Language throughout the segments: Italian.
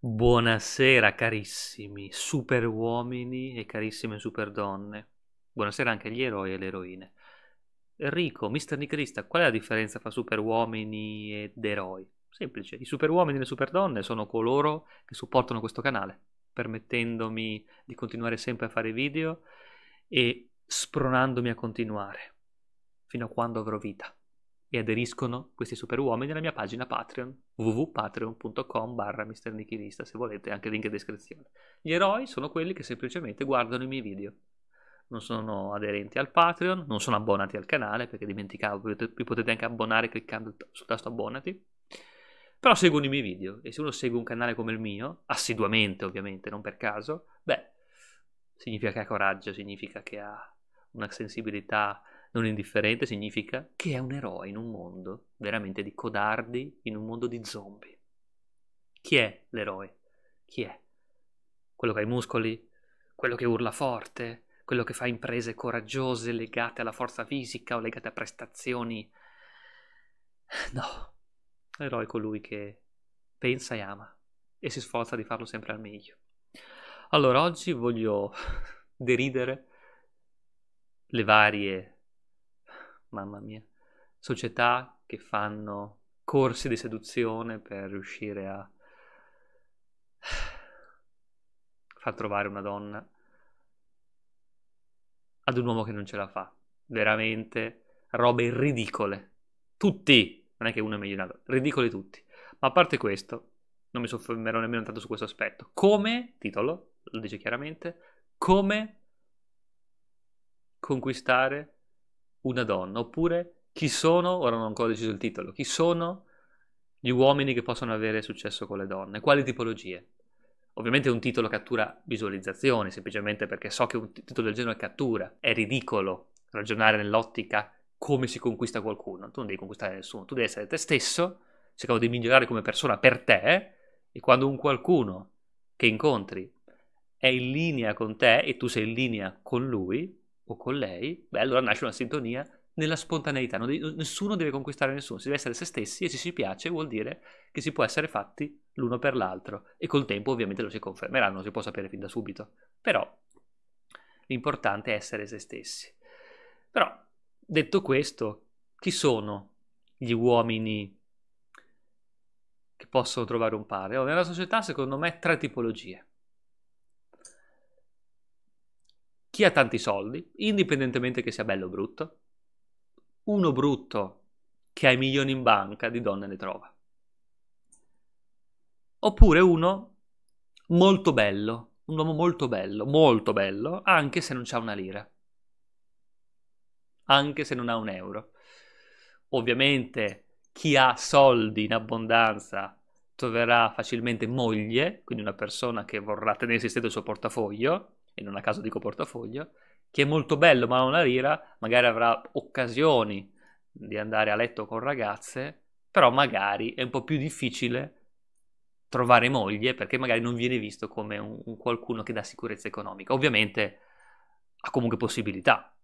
Buonasera carissimi super uomini e carissime super donne. Buonasera anche agli eroi e le eroine. Enrico, mister Nicrista, qual è la differenza tra super uomini ed eroi? Semplice, i superuomini e le superdonne sono coloro che supportano questo canale, permettendomi di continuare sempre a fare video e spronandomi a continuare fino a quando avrò vita. E aderiscono questi superuomini alla mia pagina Patreon, www.patreon.com barra misternichilista, se volete, anche link in descrizione. Gli eroi sono quelli che semplicemente guardano i miei video non sono aderenti al Patreon, non sono abbonati al canale perché dimenticavo, vi potete anche abbonare cliccando sul tasto abbonati. Però seguono i miei video e se uno segue un canale come il mio, assiduamente ovviamente, non per caso, beh, significa che ha coraggio, significa che ha una sensibilità non indifferente, significa che è un eroe in un mondo veramente di codardi, in un mondo di zombie. Chi è l'eroe? Chi è? Quello che ha i muscoli? Quello che urla forte? Quello che fa imprese coraggiose legate alla forza fisica o legate a prestazioni? No, L'eroe è colui che pensa e ama e si sforza di farlo sempre al meglio. Allora, oggi voglio deridere le varie, mamma mia, società che fanno corsi di seduzione per riuscire a far trovare una donna ad un uomo che non ce la fa. Veramente robe ridicole. Tutti non è che uno è meglio di un altro, ridicoli tutti. Ma a parte questo, non mi soffermerò nemmeno tanto su questo aspetto. Come, titolo, lo dice chiaramente, come conquistare una donna, oppure chi sono, ora non ho ancora deciso il titolo, chi sono gli uomini che possono avere successo con le donne, quali tipologie. Ovviamente un titolo cattura visualizzazioni, semplicemente perché so che un titolo del genere cattura. È ridicolo ragionare nell'ottica come si conquista qualcuno. Tu non devi conquistare nessuno, tu devi essere te stesso, cercando di migliorare come persona per te e quando un qualcuno che incontri è in linea con te e tu sei in linea con lui o con lei, beh allora nasce una sintonia nella spontaneità, devi, nessuno deve conquistare nessuno, si deve essere se stessi e se si piace vuol dire che si può essere fatti l'uno per l'altro e col tempo ovviamente lo si confermerà, non si può sapere fin da subito, però l'importante è essere se stessi. Però Detto questo, chi sono gli uomini che possono trovare un padre? Oh, nella società, secondo me, tre tipologie. Chi ha tanti soldi, indipendentemente che sia bello o brutto, uno brutto che ha i milioni in banca di donne ne trova. Oppure uno molto bello, un uomo molto bello, molto bello, anche se non c'ha una lira anche se non ha un euro. Ovviamente chi ha soldi in abbondanza troverà facilmente moglie, quindi una persona che vorrà tenersi stesso il suo portafoglio, e non a caso dico portafoglio, che è molto bello ma ha una lira, magari avrà occasioni di andare a letto con ragazze, però magari è un po' più difficile trovare moglie perché magari non viene visto come un, un qualcuno che dà sicurezza economica. Ovviamente ha comunque possibilità,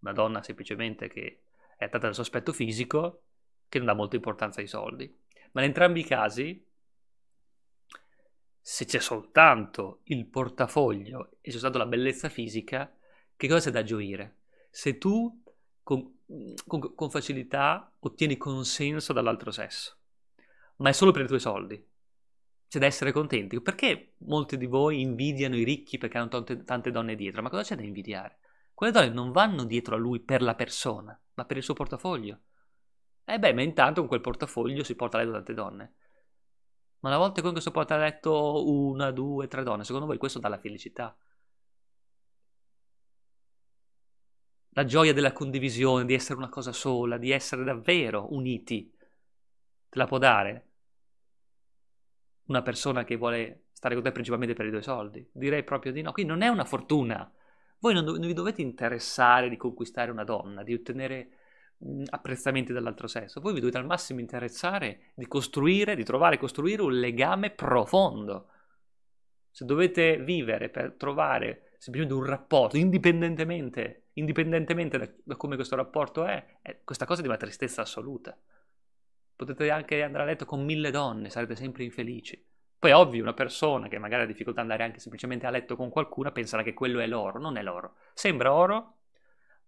una donna semplicemente che è attata dal suo aspetto fisico, che non dà molta importanza ai soldi. Ma in entrambi i casi, se c'è soltanto il portafoglio e c'è soltanto la bellezza fisica, che cosa c'è da gioire? Se tu con, con, con facilità ottieni consenso dall'altro sesso, ma è solo per i tuoi soldi, c'è da essere contenti. Perché molti di voi invidiano i ricchi perché hanno tante, tante donne dietro? Ma cosa c'è da invidiare? Quelle donne non vanno dietro a lui per la persona, ma per il suo portafoglio. E eh beh, ma intanto con quel portafoglio si porta a letto tante donne. Ma una volta con questo porta a letto una, due, tre donne, secondo voi questo dà la felicità? La gioia della condivisione, di essere una cosa sola, di essere davvero uniti, te la può dare una persona che vuole stare con te principalmente per i tuoi soldi? Direi proprio di no. Quindi non è una fortuna voi non, do- non vi dovete interessare di conquistare una donna, di ottenere mh, apprezzamenti dall'altro sesso, voi vi dovete al massimo interessare di costruire, di trovare e costruire un legame profondo. Se dovete vivere per trovare semplicemente un rapporto, indipendentemente, indipendentemente da, da, come questo rapporto è, è, questa cosa è di una tristezza assoluta. Potete anche andare a letto con mille donne, sarete sempre infelici. Poi è ovvio, una persona che magari ha difficoltà ad andare anche semplicemente a letto con qualcuno penserà che quello è l'oro, non è l'oro. Sembra oro,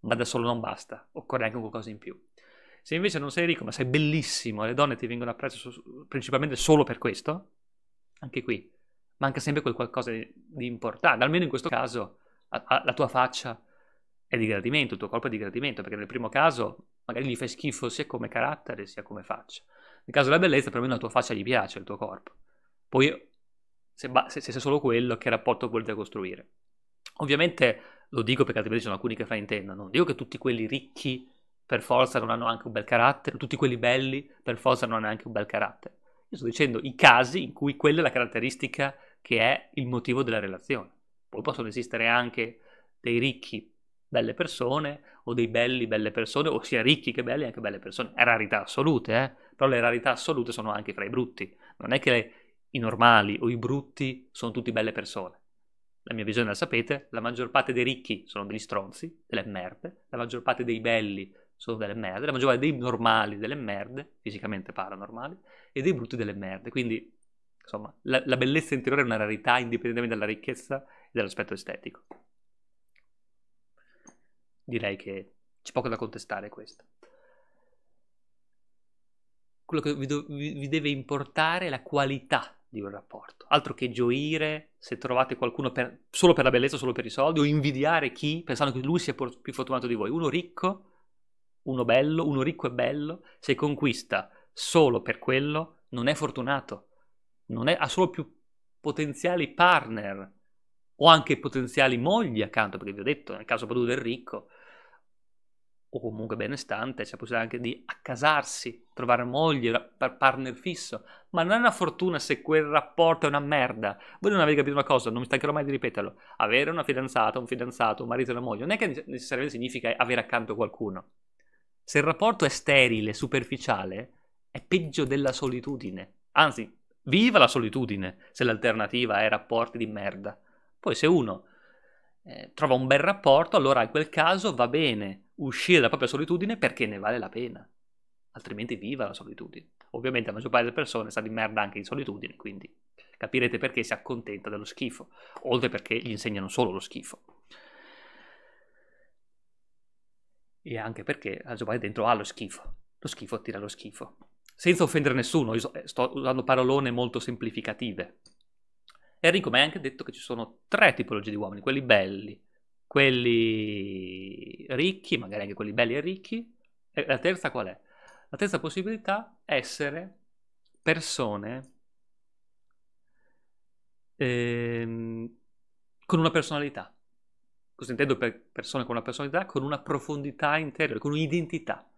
ma da solo non basta, occorre anche qualcosa in più. Se invece non sei ricco ma sei bellissimo e le donne ti vengono appresso principalmente solo per questo, anche qui manca sempre quel qualcosa di, importante, almeno in questo caso la tua faccia è di gradimento, il tuo corpo è di gradimento, perché nel primo caso magari gli fai schifo sia come carattere sia come faccia. Nel caso della bellezza perlomeno la tua faccia gli piace, il tuo corpo. Poi, se, ba- se, se solo quello, che rapporto volete costruire? Ovviamente lo dico perché altrimenti ci sono alcuni che fraintendono. Non dico che tutti quelli ricchi per forza non hanno anche un bel carattere, tutti quelli belli per forza non hanno anche un bel carattere. Io sto dicendo i casi in cui quella è la caratteristica che è il motivo della relazione. Poi possono esistere anche dei ricchi belle persone o dei belli belle persone, o sia ricchi che belli anche belle persone. È rarità assolute, eh? però le rarità assolute sono anche fra i brutti. Non è che i normali o i brutti sono tutti belle persone. La mia visione la sapete, la maggior parte dei ricchi sono degli stronzi, delle merde, la maggior parte dei belli sono delle merde, la maggior parte dei normali delle merde, fisicamente paranormali, e dei brutti delle merde. Quindi, insomma, la, la bellezza interiore è una rarità indipendentemente dalla ricchezza e dall'aspetto estetico. Direi che c'è poco da contestare questo quello che vi, do, vi, deve importare è la qualità di un rapporto. Altro che gioire se trovate qualcuno per, solo per la bellezza, solo per i soldi, o invidiare chi pensando che lui sia più fortunato di voi. Uno ricco, uno bello, uno ricco e bello, se conquista solo per quello, non è fortunato, non è, ha solo più potenziali partner o anche potenziali mogli accanto, perché vi ho detto, nel caso proprio del ricco, o comunque benestante, c'è la possibilità anche di accasarsi, trovare moglie, partner fisso, ma non è una fortuna se quel rapporto è una merda. Voi non avete capito una cosa, non mi stancherò mai di ripeterlo. Avere una fidanzata, un fidanzato, un marito e una moglie non è che necessariamente significa avere accanto qualcuno. Se il rapporto è sterile, superficiale, è peggio della solitudine. Anzi, viva la solitudine se l'alternativa è rapporti di merda. Poi se uno eh, trova un bel rapporto, allora in quel caso va bene uscire dalla propria solitudine perché ne vale la pena, altrimenti viva la solitudine. Ovviamente la maggior parte delle persone sta di merda anche in solitudine, quindi capirete perché si accontenta dello schifo, oltre perché gli insegnano solo lo schifo. E anche perché la maggior parte dentro ha lo schifo, lo schifo tira lo schifo. Senza offendere nessuno, io eh, sto usando parolone molto semplificative. Enrico mi ha anche detto che ci sono tre tipologie di uomini, quelli belli, quelli ricchi, magari anche quelli belli e ricchi. E la terza qual è? La terza possibilità è essere persone ehm, con una personalità. Cosa intendo per persone con una personalità? Con una profondità interiore, con un'identità.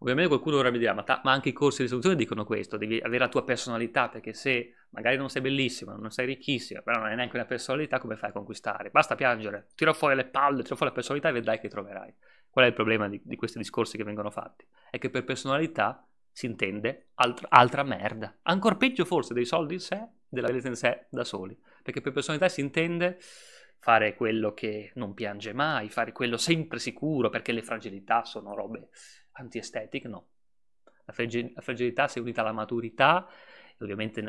Ovviamente qualcuno ora mi dirà, ma, ta- ma, anche i corsi di risoluzione dicono questo, devi avere la tua personalità, perché se magari non sei bellissimo, non sei ricchissimo, però non hai neanche una personalità, come fai a conquistare? Basta piangere, tira fuori le palle, tira fuori la personalità e vedrai che troverai. Qual è il problema di, di questi discorsi che vengono fatti? È che per personalità si intende alt- altra merda, ancora peggio forse dei soldi in sé, della vita in sé da soli, perché per personalità si intende fare quello che non piange mai, fare quello sempre sicuro, perché le fragilità sono robe antiestetica, no. La, fragilità si è unita alla maturità, ovviamente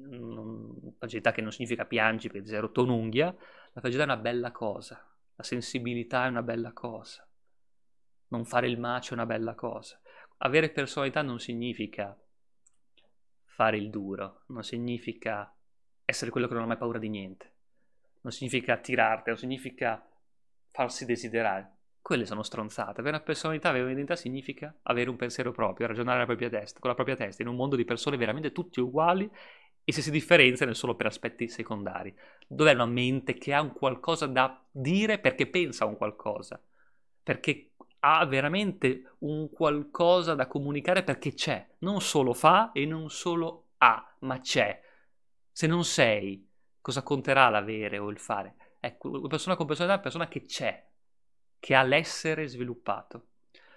non, fragilità che non significa piangi perché si è rotto un'unghia, la fragilità è una bella cosa, la sensibilità è una bella cosa, non fare il macio è una bella cosa. Avere personalità non significa fare il duro, non significa essere quello che non ha mai paura di niente, non significa tirarti, non significa farsi desiderare, quelle sono stronzate. Avere una personalità, avere un'identità significa avere un pensiero proprio, ragionare la propria testa, con la propria testa, in un mondo di persone veramente tutti uguali e se si differenziano è solo per aspetti secondari. Dov'è una mente che ha un qualcosa da dire perché pensa a un qualcosa? Perché ha veramente un qualcosa da comunicare perché c'è. Non solo fa e non solo ha, ma c'è. Se non sei, cosa conterà l'avere o il fare? Ecco, una persona con personalità è una persona che c'è, che ha l'essere sviluppato.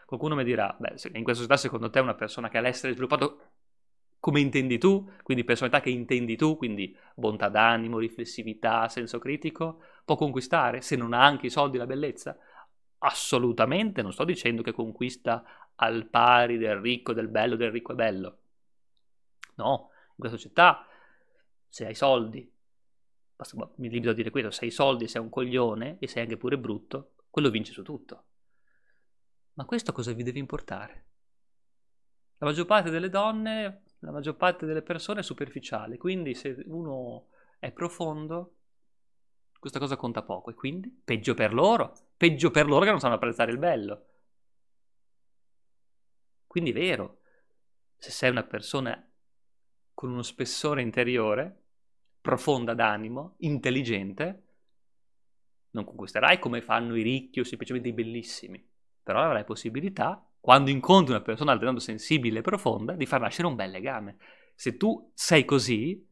Qualcuno mi dirà, beh, in questa società secondo te una persona che ha l'essere sviluppato come intendi tu, quindi personalità che intendi tu, quindi bontà d'animo, riflessività, senso critico, può conquistare se non ha anche i soldi la bellezza? Assolutamente, non sto dicendo che conquista al pari del ricco, del bello, del ricco e bello. No, in questa società se hai soldi, basta, boh, mi limito a dire questo, se hai soldi sei un coglione e sei anche pure brutto, quello vince su tutto. Ma questo cosa vi deve importare? La maggior parte delle donne, la maggior parte delle persone è superficiale, quindi se uno è profondo, questa cosa conta poco e quindi peggio per loro, peggio per loro che non sanno apprezzare il bello. Quindi è vero, se sei una persona con uno spessore interiore, profonda d'animo, intelligente, non conquisterai come fanno i ricchi o semplicemente i bellissimi, però avrai possibilità, quando incontri una persona altrettanto sensibile e profonda, di far nascere un bel legame. Se tu sei così,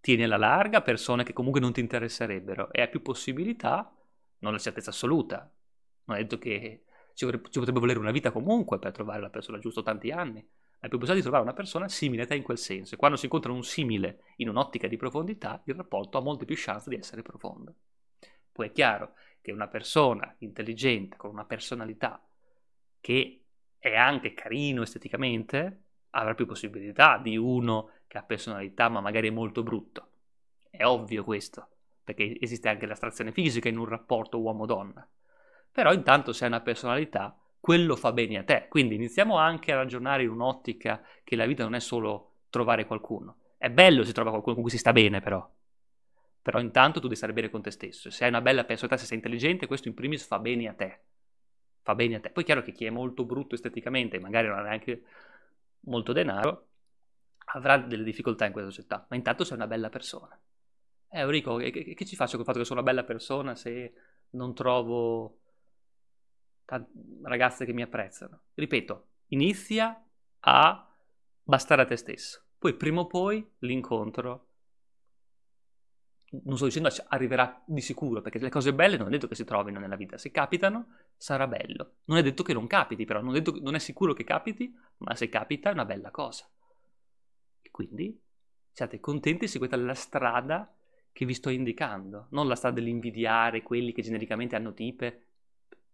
tieni alla larga persone che comunque non ti interesserebbero e hai più possibilità, non la certezza assoluta, non è detto che ci, potrebbe volere una vita comunque per trovare la persona giusta, tanti anni, hai più di trovare una persona simile a te in quel senso. E quando si incontra un simile in un'ottica di profondità, il rapporto ha molte più chance di essere profondo. Poi è chiaro che una persona intelligente, con una personalità che è anche carino esteticamente, avrà più possibilità di uno che ha personalità ma magari è molto brutto. È ovvio questo, perché esiste anche l'astrazione fisica in un rapporto uomo-donna. Però intanto se hai una personalità quello fa bene a te. Quindi iniziamo anche a ragionare in un'ottica che la vita non è solo trovare qualcuno. È bello se trova qualcuno con cui si sta bene, però. Però intanto tu devi stare bene con te stesso. Se hai una bella personalità, se sei intelligente, questo in primis fa bene a te. Fa bene a te. Poi è chiaro che chi è molto brutto esteticamente, magari non ha neanche molto denaro, avrà delle difficoltà in questa società. Ma intanto sei una bella persona. Eh, Eurico, che, che, che ci faccio col fatto che sono una bella persona se non trovo t- ragazze che mi apprezzano. Ripeto, inizia a bastare a te stesso. Poi prima o poi l'incontro, non sto dicendo arriverà di sicuro, perché le cose belle non è detto che si trovino nella vita, se capitano sarà bello. Non è detto che non capiti però, non è, detto, non è sicuro che capiti, ma se capita è una bella cosa. quindi siate contenti se questa la strada che vi sto indicando, non la strada dell'invidiare quelli che genericamente hanno tipe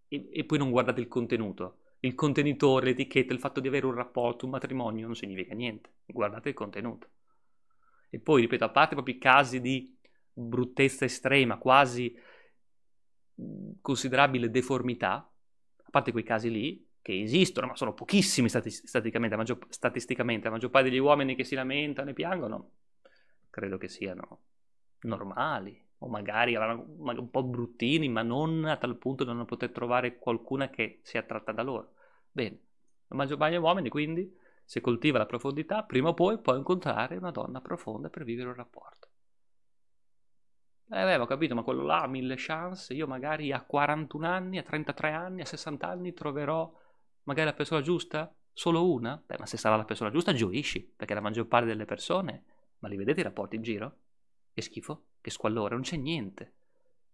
e, e poi non guardate il contenuto. Il contenitore, l'etichetta, il fatto di avere un rapporto, un matrimonio non significa niente. Guardate il contenuto. E poi, ripeto, a parte proprio i casi di bruttezza estrema, quasi mm, considerabile deformità, a parte quei casi lì, che esistono, ma sono pochissimi statisticamente, maggior, statisticamente, la maggior parte degli uomini che si lamentano e piangono, credo che siano normali o magari un po' bruttini, ma non a tal punto da non poter trovare qualcuna che sia attratta da loro. Bene, la maggior parte degli uomini quindi, se coltiva la profondità, prima o poi può incontrare una donna profonda per vivere un rapporto. Eh, beh, ho capito, ma quello là ha mille chance, io magari a 41 anni, a 33 anni, a 60 anni troverò magari la persona giusta? Solo una? Beh, ma se sarà la persona giusta gioisci, perché la maggior parte delle persone, ma li vedete i rapporti in giro? È schifo che squallore, non c'è niente.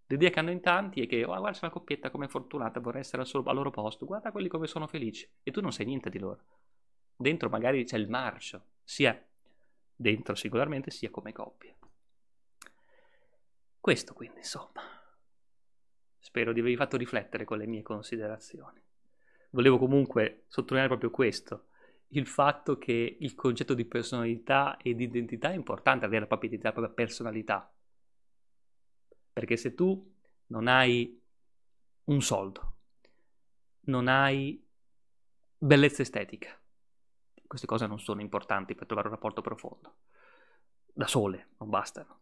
L'idea che hanno in tanti è che, oh, guarda, c'è una coppietta come fortunata, vorrei essere al, suo, al loro posto, guarda quelli come sono felici. E tu non sai niente di loro. Dentro magari c'è il marcio, sia dentro singolarmente, sia come coppia. Questo quindi, insomma. Spero di avervi fatto riflettere con le mie considerazioni. Volevo comunque sottolineare proprio questo, il fatto che il concetto di personalità e di identità è importante avere la propria identità, la propria personalità, perché se tu non hai un soldo, non hai bellezza estetica, queste cose non sono importanti per trovare un rapporto profondo. Da sole non bastano.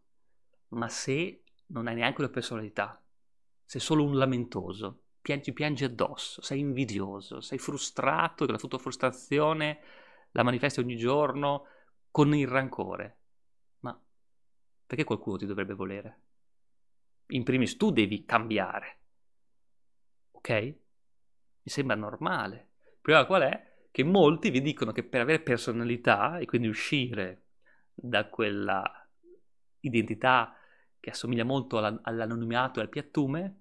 Ma se non hai neanche una personalità, sei solo un lamentoso, piangi, piangi addosso, sei invidioso, sei frustrato, che la tua frustrazione la manifesti ogni giorno con il rancore. Ma perché qualcuno ti dovrebbe volere? in primis tu devi cambiare. Ok? Mi sembra normale. Il problema qual è? Che molti vi dicono che per avere personalità e quindi uscire da quella identità che assomiglia molto all'anonimato e al piattume,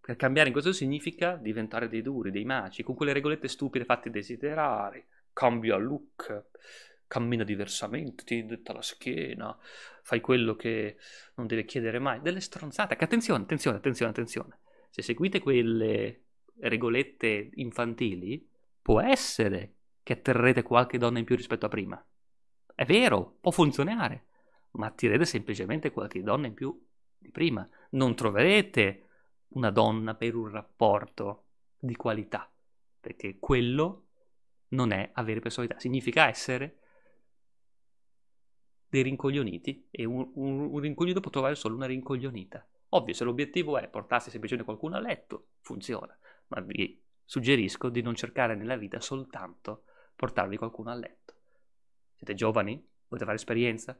per cambiare in questo significa diventare dei duri, dei maci, con quelle regolette stupide fatti desiderare, cambia look, cammina diversamente, ti detta la schiena, fai quello che non deve chiedere mai, delle stronzate. Che attenzione, attenzione, attenzione, attenzione. Se seguite quelle regolette infantili, può essere che atterrete qualche donna in più rispetto a prima. È vero, può funzionare, ma attirerete semplicemente qualche donna in più di prima. Non troverete una donna per un rapporto di qualità, perché quello non è avere personalità, significa essere dei rincoglioniti e un, un, un rincoglionito può trovare solo una rincoglionita. Ovvio, se l'obiettivo è portarsi semplicemente qualcuno a letto, funziona, ma vi suggerisco di non cercare nella vita soltanto portarvi qualcuno a letto. Siete giovani? Volete fare esperienza?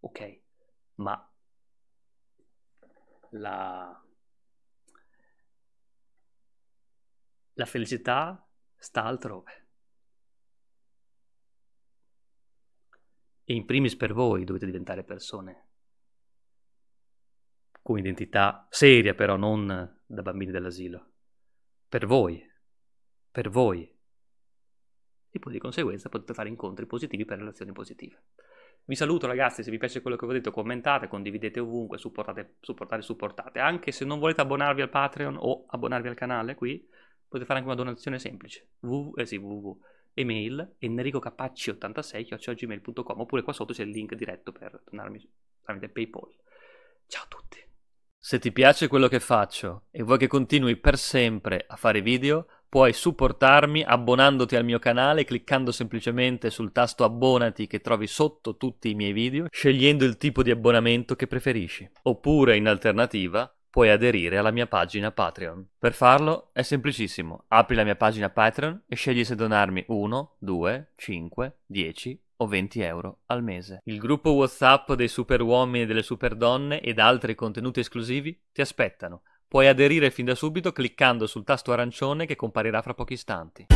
Ok, ma la, la felicità sta altrove. E in primis per voi dovete diventare persone con identità seria però, non da bambini dell'asilo. Per voi, per voi. E poi di conseguenza potete fare incontri positivi per relazioni positive. Vi saluto ragazzi, se vi piace quello che ho detto commentate, condividete ovunque, supportate, supportate, supportate. Anche se non volete abbonarvi al Patreon o abbonarvi al canale qui, potete fare anche una donazione semplice. www, eh sì, www email enricocapacci86.gmail.com oppure qua sotto c'è il link diretto per donarmi tramite Paypal. Ciao a tutti! Se ti piace quello che faccio e vuoi che continui per sempre a fare video, puoi supportarmi abbonandoti al mio canale cliccando semplicemente sul tasto abbonati che trovi sotto tutti i miei video, scegliendo il tipo di abbonamento che preferisci. Oppure, in alternativa, puoi aderire alla mia pagina Patreon. Per farlo è semplicissimo. Apri la mia pagina Patreon e scegli se donarmi 1, 2, 5, 10 o 20 euro al mese. Il gruppo WhatsApp dei super uomini e delle super donne ed altri contenuti esclusivi ti aspettano. Puoi aderire fin da subito cliccando sul tasto arancione che comparirà fra pochi istanti.